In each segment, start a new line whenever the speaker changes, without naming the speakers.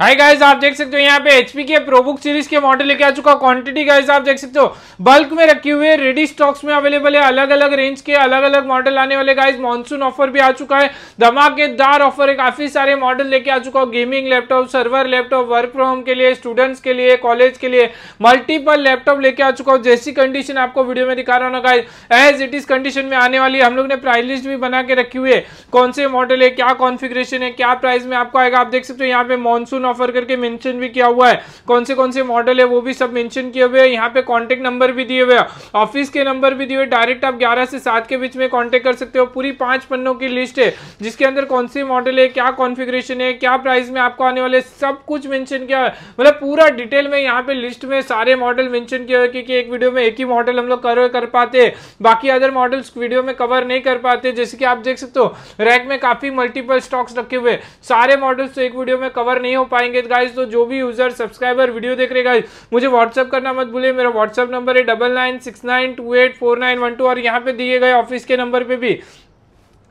hi guys आप देख सकते हो यहाँ पे एचपी के प्रोबुक सीरीज के मॉडल लेके आ चुका क्वांटिटी गाइस आप देख सकते हो बल्क में रखे हुए रेडी स्टॉक्स में अवेलेबल है अलग अलग रेंज के अलग अलग मॉडल आने वाले गाइस मॉनसून ऑफर भी आ चुका है धमाकेदार ऑफर है काफी सारे मॉडल लेके आ चुका हो gaming laptop server laptop work from home के लिए स्टूडेंट्स के लिए कॉलेज के लिए मल्टीपल लैपटॉप लेके आ चुका हो जैसी कंडीशन आपको वीडियो में दिखा रहा हूँ guys as it is condition में आने वाली हम लोग ने प्राइस लिस्ट भी बना के रखी हुई है कौन से मॉडल है क्या कॉन्फिग्रेशन है क्या प्राइस में आपको आएगा आप देख सकते हो यहाँ पे मानसून ऑफर करके मेंशन भी किया हुआ है कौन से कौन से मॉडल है वो भी सब मेंशन किए हुए हैं यहाँ पे कांटेक्ट नंबर भी दिए हुए हैं ऑफिस के नंबर भी दिए हुए डायरेक्ट आप 11 से 7 के बीच में कांटेक्ट कर सकते हो पूरी पांच पन्नों की लिस्ट है जिसके अंदर कौन सी मॉडल है क्या कॉन्फिग्रेशन है क्या प्राइस में आपको आने वाले सब कुछ मैंशन किया है मतलब पूरा डिटेल में यहाँ पे लिस्ट में सारे मॉडल मैंशन किया हुआ है क्योंकि एक वीडियो में एक ही मॉडल हम लोग कर, कर पाते बाकी अदर मॉडल्स वीडियो में कवर नहीं कर पाते जैसे कि आप देख सकते हो रैक में काफी मल्टीपल स्टॉक्स रखे हुए सारे मॉडल्स तो एक वीडियो में कवर नहीं हो पाते पाएंगे गाइज तो जो भी यूजर सब्सक्राइबर वीडियो देख रहे गाइज मुझे व्हाट्सअप करना मत भूलिए मेरा व्हाट्सअप नंबर है double nine six nine two eight four nine one two और यहाँ पे दिए गए ऑफिस के नंबर पे भी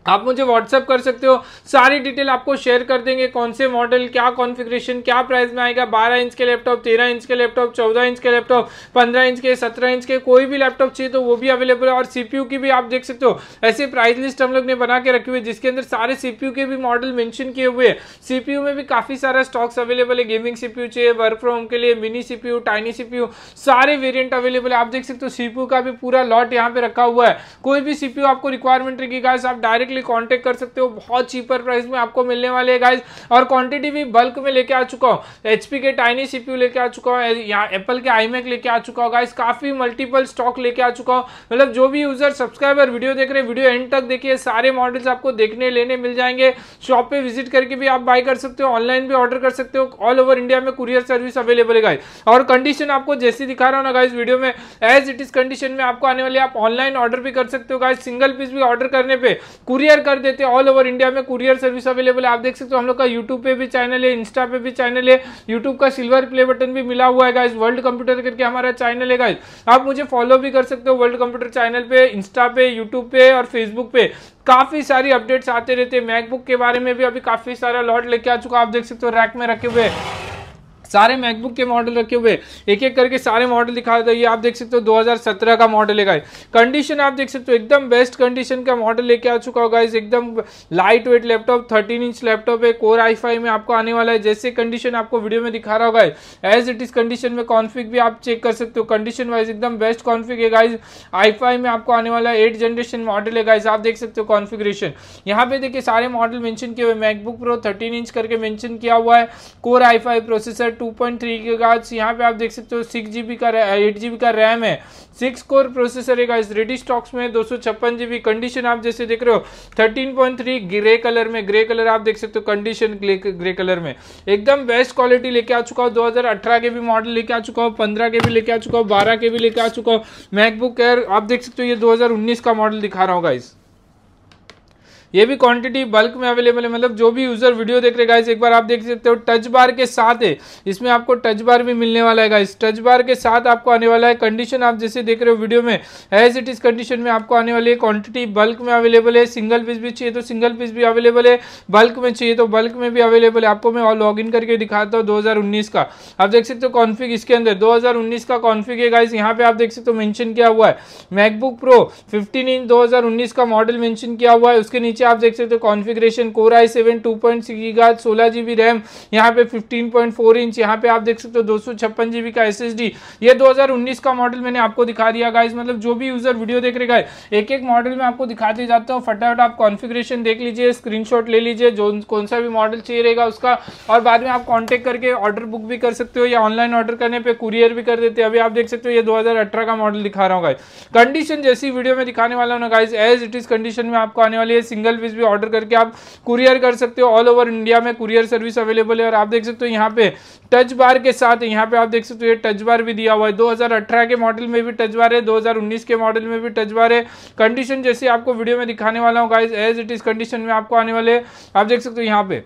आप मुझे व्हाट्सअप कर सकते हो सारी डिटेल आपको शेयर कर देंगे कौन से मॉडल क्या कॉन्फ़िगरेशन क्या प्राइस में आएगा 12 इंच के लैपटॉप 13 इंच के लैपटॉप 14 इंच के लैपटॉप 15 इंच के 17 इंच के कोई भी लैपटॉप चाहिए तो वो भी अवेलेबल है और सीपीयू की भी आप देख सकते हो ऐसे प्राइस लिस्ट हम लोग ने बना के रखी हुई है जिसके अंदर सारे सीपीयू के भी मॉडल मैंशन किए हुए हैं सीपीयू में भी काफ़ी सारा स्टॉक्स अवेलेबल है गेमिंग सी चाहिए वर्क फ्रॉम के लिए मिनी सीपीयू टाइनी सीपीयू सारे वेरियंट अवेलेबल है आप देख सकते हो सी का भी पूरा लॉट यहाँ पे रखा हुआ है कोई भी सी आपको रिक्वायरमेंट रहेगी आप डायरेक्टली डायरेक्टली कॉन्टेक्ट कर सकते हो बहुत चीपर प्राइस में आपको मिलने वाले है गाइज और क्वांटिटी भी बल्क में लेके आ चुका हूँ एचपी के टाइनी सीपीयू लेके आ चुका हूँ या एप्पल के आईमेक लेके आ चुका हूँ गाइज काफी मल्टीपल स्टॉक लेके आ चुका हूँ मतलब जो भी यूजर सब्सक्राइबर वीडियो देख रहे हैं वीडियो एंड तक देखिए सारे मॉडल्स आपको देखने लेने मिल जाएंगे शॉप पे विजिट करके भी आप बाय कर सकते हो ऑनलाइन भी ऑर्डर कर सकते हो ऑल ओवर इंडिया में कुरियर सर्विस अवेलेबल है गाइज और कंडीशन आपको जैसी दिखा रहा हूँ ना गाइज वीडियो में एज इट इज कंडीशन में आपको आने वाली आप ऑनलाइन ऑर्डर भी कर सकते हो गाइज सिंगल पीस भी ऑर्डर करने पे कुरियर कुरियर कर देते हैं ऑल ओवर इंडिया में कुरियर सर्विस अवेलेबल है आप देख सकते हो हम लोग का यूट्यूब पे भी चैनल है इंस्टा पे भी चैनल है यूट्यूब का सिल्वर प्ले बटन भी मिला हुआ है गाइज वर्ल्ड कंप्यूटर करके हमारा चैनल है गाइज आप मुझे फॉलो भी कर सकते हो वर्ल्ड कंप्यूटर चैनल पे इंस्टा पे यूट्यूब पे और फेसबुक पे काफी सारी अपडेट्स आते रहते हैं मैकबुक के बारे में भी अभी काफी सारा लॉट लेके आ चुका आप देख सकते हो रैक में रखे हुए सारे मैकबुक के मॉडल रखे हुए एक एक करके सारे मॉडल दिखा देता तो ये आप देख सकते हो 2017 का मॉडल है कंडीशन आप देख सकते हो एकदम बेस्ट कंडीशन का मॉडल लेके आ चुका होगा एकदम light weight laptop 13 inch laptop है कोर आई में आपको आने वाला है जैसे कंडीशन आपको वीडियो में दिखा रहा होगा एज इट इज कंडीशन में कॉन्फिक भी आप चेक कर सकते हो कंडीशन वाइज एकदम बेस्ट कॉन्फिक है गाइज आई में आपको आने वाला है एट जनरेशन मॉडल है गाइज आप देख सकते हो कॉन्फिग्रेशन यहाँ पे देखिए सारे मॉडल मेंशन किए हुए मैकबुक प्रो थर्टीन इंच करके मेंशन किया हुआ है core I processor two point three के गाज यहाँ पे आप देख सकते हो सिक्स जी का एट जी का रैम है सिक्स कोर प्रोसेसर है इस रेडी स्टॉक्स में दो सौ छप्पन जीबी कंडीशन आप जैसे देख रहे हो thirteen point three grey colour में ग्रे कलर आप देख सकते हो कंडीशन ग्रे कलर में एकदम बेस्ट क्वालिटी लेके आ चुका हो दो हजार अठारह के भी मॉडल लेके आ चुका हो पंद्रह के भी लेके आ चुका हो बारह के भी लेके आ चुका हो मैकबुक एयर आप देख सकते हो ये दो हजार उन्नीस का मॉडल दिखा रहा हूँ गाइस ये भी क्वांटिटी बल्क में अवेलेबल है मतलब जो भी यूज़र वीडियो देख रहे गाइस एक बार आप देख सकते हो टच बार के साथ है इसमें आपको टच बार भी मिलने वाला है गाइस टच बार के साथ आपको आने वाला है कंडीशन आप जैसे देख रहे हो वीडियो में एज इट इज़ कंडीशन में आपको आने वाली है क्वांटिटी बल्क में अवेलेबल है सिंगल पीस भी चाहिए तो सिंगल पीस भी अवेलेबल है बल्क में चाहिए तो बल्क में भी अवेलेबल है आपको मैं और लॉग करके दिखाता हूँ दो का आप देख सकते हो कॉन्फिग इसके अंदर दो का कॉन्फिग है गाइस यहाँ पे आप देख सकते हो मैंशन किया हुआ है मैकबुक प्रो फिफ्टीन इंच दो का मॉडल मैंशन किया हुआ है उसके नीचे नीचे आप देख सकते हो configuration core I seven two point सोलह जी बी रैम यहाँ पे फिफ्टीन पॉइंट फोर इंच यहाँ पे आप देख सकते हो दो सौ छप्पन जीबी का एस एस डी ये दो हजार उन्नीस का मॉडल मैंने आपको दिखा दिया गाइज मतलब जो भी यूजर वीडियो देख रहे गाइज एक एक मॉडल में आपको दिखाते जाता हूँ फटाफट आप कॉन्फिग्रेशन देख लीजिए स्क्रीनशॉट ले लीजिए जो कौन सा भी मॉडल चाहिए रहेगा उसका और बाद में आप कॉन्टेक्ट करके ऑर्डर बुक भी कर सकते हो या ऑनलाइन ऑर्डर करने पर कुरियर भी कर देते हैं अभी आप देख सकते हो ये 2018 का मॉडल दिखा रहा हूँ गाइज कंडीशन जैसी वीडियो में दिखाने वाला हूँ ना guys as it is condition में आपको आने वाली है सिंगल सिंगल पीस भी ऑर्डर करके आप कुरियर कर सकते हो ऑल ओवर इंडिया में कुरियर सर्विस अवेलेबल है और आप देख सकते हो यहाँ पे टच बार के साथ यहाँ पे आप देख सकते हो ये टच बार भी दिया हुआ है 2018 के मॉडल में भी टच बार है 2019 के मॉडल में भी टच बार है कंडीशन जैसे आपको वीडियो में दिखाने वाला हूँ guys as it is condition में आपको आने वाले आप देख सकते हो यहाँ पे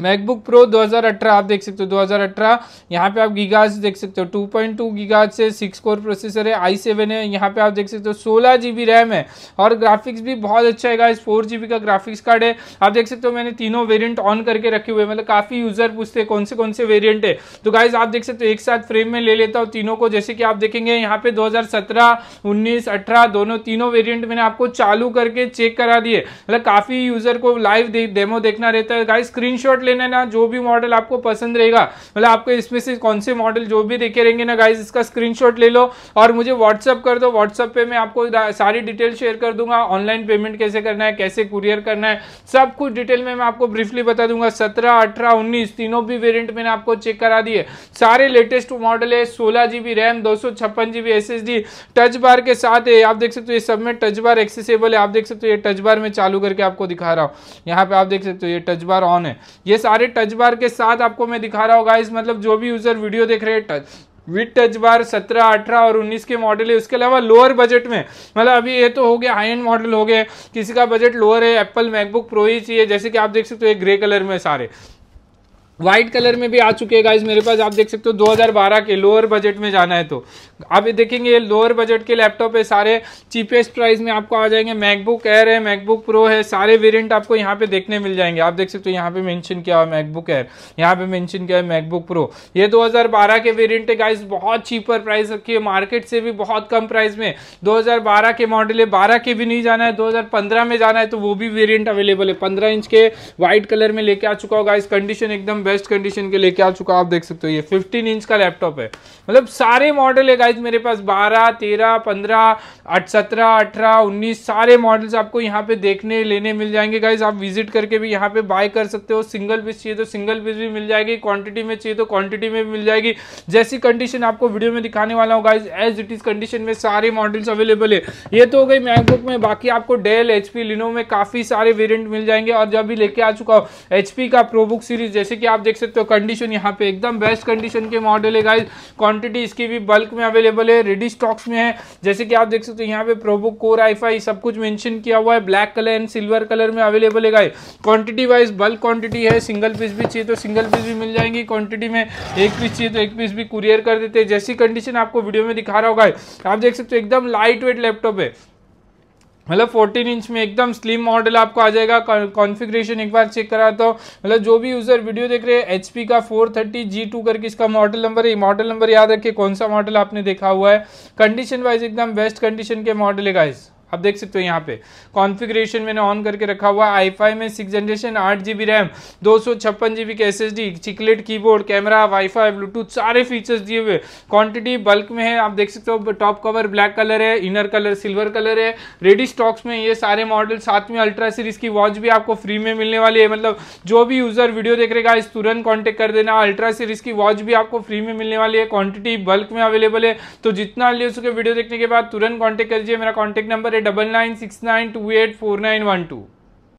मैकबुक प्रो 2018 आप देख सकते हो 2018 यहाँ पे आप गीगाज देख सकते हो 2.2 पॉइंट टू गीगाज से सिक्स कोर प्रोसेसर है आई सेवन है यहाँ पे आप देख सकते हो सोलह जी बी रैम है और ग्राफिक्स भी बहुत अच्छा है इस फोर जी बी का ग्राफिक्स कार्ड है आप देख सकते हो मैंने तीनों वेरियंट ऑन करके रखे हुए मतलब काफ़ी यूज़र पूछते हैं कौन से कौन से वेरियंट है तो गाइज आप देख सकते हो एक साथ फ्रेम में ले लेता हूँ तीनों को जैसे कि आप देखेंगे यहाँ पे दो हज़ार सत्रह दोनों तीनों वेरियंट मैंने आपको चालू करके चेक करा दिए मतलब काफ़ी यूज़र को लाइव डेमो देखना रहता है गाइज स्क्रीन स्क्रीनशॉट लेना ना जो भी मॉडल आपको पसंद रहेगा मतलब आपको इसमें से कौन से मॉडल जो भी देखे रहेंगे ना गाइज इसका स्क्रीनशॉट ले लो और मुझे व्हाट्सअप कर दो व्हाट्सअप पे मैं आपको सारी डिटेल शेयर कर दूंगा ऑनलाइन पेमेंट कैसे करना है कैसे कुरियर करना है सब कुछ डिटेल में मैं आपको ब्रीफली बता दूंगा सत्रह अठारह उन्नीस तीनों भी वेरियंट मैंने आपको चेक करा दिए सारे लेटेस्ट मॉडल है सोलह जीबी रैम दो सौ छप्पन GB S S D touch bar के साथ है आप देख सकते हो ये सब में टच बार एक्सेसेबल है आप देख सकते हो ये टच बार में चालू करके आपको दिखा रहा हूं यहां पे आप देख सकते हो ये टच बार ऑन है ये ये सारे टच बार के साथ आपको मैं दिखा रहा होगा इस मतलब जो भी यूजर वीडियो देख रहे हैं टच विथ टच बार 17, 18 और 19 के मॉडल है उसके अलावा लोअर बजट में मतलब अभी ये तो हो गया हाई एंड मॉडल हो गए किसी का बजट लोअर है एप्पल मैकबुक प्रो ही चाहिए जैसे कि आप देख सकते हो ये ग्रे कलर में सारे व्हाइट कलर में भी आ चुके हैं गाइज मेरे पास आप देख सकते हो 2012 के लोअर बजट में जाना है तो आप ये देखेंगे लोअर बजट के लैपटॉप है सारे चीपेस्ट प्राइस में आपको आ जाएंगे मैकबुक एयर है मैकबुक प्रो है सारे वेरिएंट आपको यहाँ पे देखने मिल जाएंगे आप देख सकते हो यहाँ पे मेंशन किया हुआ मैकबुक एयर यहाँ पे मैंशन किया है मैकबुक प्रो ये दो के वेरियंट है गाइज बहुत चीपर प्राइस रखी है मार्केट से भी बहुत कम प्राइस में दो के मॉडल है बारह के भी नहीं जाना है दो में जाना है तो वो भी वेरियंट अवेलेबल है पंद्रह इंच के व्हाइट कलर में लेके आ चुका हो गाइज कंडीशन एकदम बेस्ट कंडीशन के लेके आ चुका आप देख सकते हो ये 15 इंच का लैपटॉप है मतलब सारे मॉडल है गाइज मेरे पास 12, 13, 15, सत्रह अठारह उन्नीस सारे मॉडल्स आपको यहाँ पे देखने लेने मिल जाएंगे गाइज आप विजिट करके भी यहाँ पे बाय कर सकते हो सिंगल पीस चाहिए तो सिंगल पीस भी मिल जाएगी क्वांटिटी में चाहिए तो क्वांटिटी में मिल जाएगी जैसी कंडीशन आपको वीडियो में दिखाने वाला हूँ guys as it is condition में सारे मॉडल्स अवेलेबल है ये तो हो गई मैकबुक में बाकी आपको डेल एच पी लिनो में काफी सारे वेरियंट मिल जाएंगे और जब भी लेके आ चुका हूँ एचपी का प्रोबुक सीरीज जैसे कि आप देख सकते हो कंडीशन यहाँ पे एकदम बेस्ट कंडीशन के मॉडल है गाइज क्वांटिटी इसकी भी बल्क में अवेलेबल है रेडी स्टॉक्स में है जैसे कि आप देख सकते हो यहाँ पे प्रोबो कोर आई सब कुछ मेंशन किया हुआ है black colour and silver colour में अवेलेबल है guy quantity wise bulk quantity है सिंगल पीस भी चाहिए तो सिंगल पीस भी मिल जाएंगी क्वांटिटी में एक पीस चाहिए तो एक पीस भी कुरियर कर देते हैं जैसी कंडीशन आपको वीडियो में दिखा रहा होगा आप देख सकते हो एकदम लाइट वेट लैपटॉप है मतलब 14 इंच में एकदम स्लिम मॉडल आपको आ जाएगा कॉन्फ़िगरेशन एक बार चेक करा तो मतलब जो भी यूज़र वीडियो देख रहे हैं एच का 430 टू करके इसका मॉडल नंबर है मॉडल नंबर याद रखिए कौन सा मॉडल आपने देखा हुआ है कंडीशन वाइज एकदम बेस्ट कंडीशन के मॉडल है गाइज़ आप देख सकते हो यहाँ पे कॉन्फ़िगरेशन मैंने ऑन करके रखा हुआ आई फाई में सिक्स जनरेशन आठ जी बी रैम दो सौ छप्पन जी बी के S S D chiclet keyboard camera wifi bluetooth सारे फीचर्स दिए हुए क्वान्टिटी बल्क में है आप देख सकते हो टॉप कवर ब्लैक कलर है इनर कलर सिल्वर कलर है रेडी स्टॉक्स में ये सारे मॉडल साथ में अल्ट्रा सीरीज की वॉच भी आपको फ्री में मिलने वाली है मतलब जो भी यूज़र वीडियो देख रहेगा इस तुरंत कॉन्टेक्ट कर देना अल्ट्रा सीरीज की वॉच भी आपको फ्री में मिलने वाली है क्वान्टिटी बल्क में अवेलेबल है तो जितना ले सके वीडियो देखने के बाद तुरंत कॉन्टेक्ट कर मेरा कॉन्टेक्ट नंबर है double nine six nine two eight four nine one to